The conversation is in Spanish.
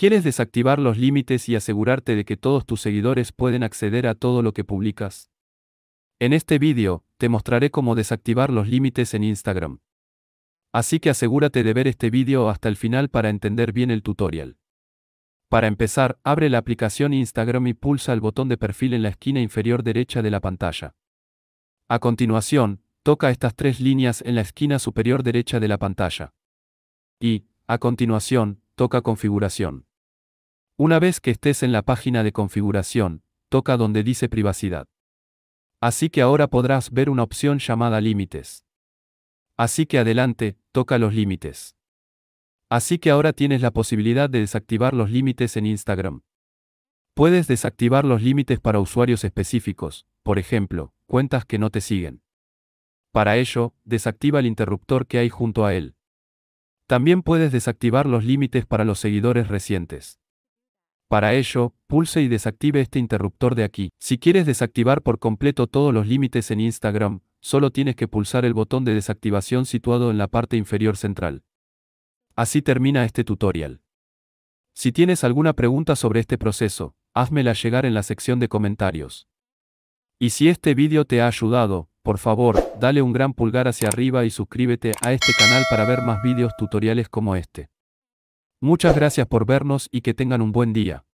¿Quieres desactivar los límites y asegurarte de que todos tus seguidores pueden acceder a todo lo que publicas? En este vídeo, te mostraré cómo desactivar los límites en Instagram. Así que asegúrate de ver este vídeo hasta el final para entender bien el tutorial. Para empezar, abre la aplicación Instagram y pulsa el botón de perfil en la esquina inferior derecha de la pantalla. A continuación, toca estas tres líneas en la esquina superior derecha de la pantalla. Y, a continuación, toca configuración. Una vez que estés en la página de configuración, toca donde dice privacidad. Así que ahora podrás ver una opción llamada límites. Así que adelante, toca los límites. Así que ahora tienes la posibilidad de desactivar los límites en Instagram. Puedes desactivar los límites para usuarios específicos, por ejemplo, cuentas que no te siguen. Para ello, desactiva el interruptor que hay junto a él. También puedes desactivar los límites para los seguidores recientes. Para ello, pulse y desactive este interruptor de aquí. Si quieres desactivar por completo todos los límites en Instagram, solo tienes que pulsar el botón de desactivación situado en la parte inferior central. Así termina este tutorial. Si tienes alguna pregunta sobre este proceso, házmela llegar en la sección de comentarios. Y si este vídeo te ha ayudado, por favor, dale un gran pulgar hacia arriba y suscríbete a este canal para ver más vídeos tutoriales como este. Muchas gracias por vernos y que tengan un buen día.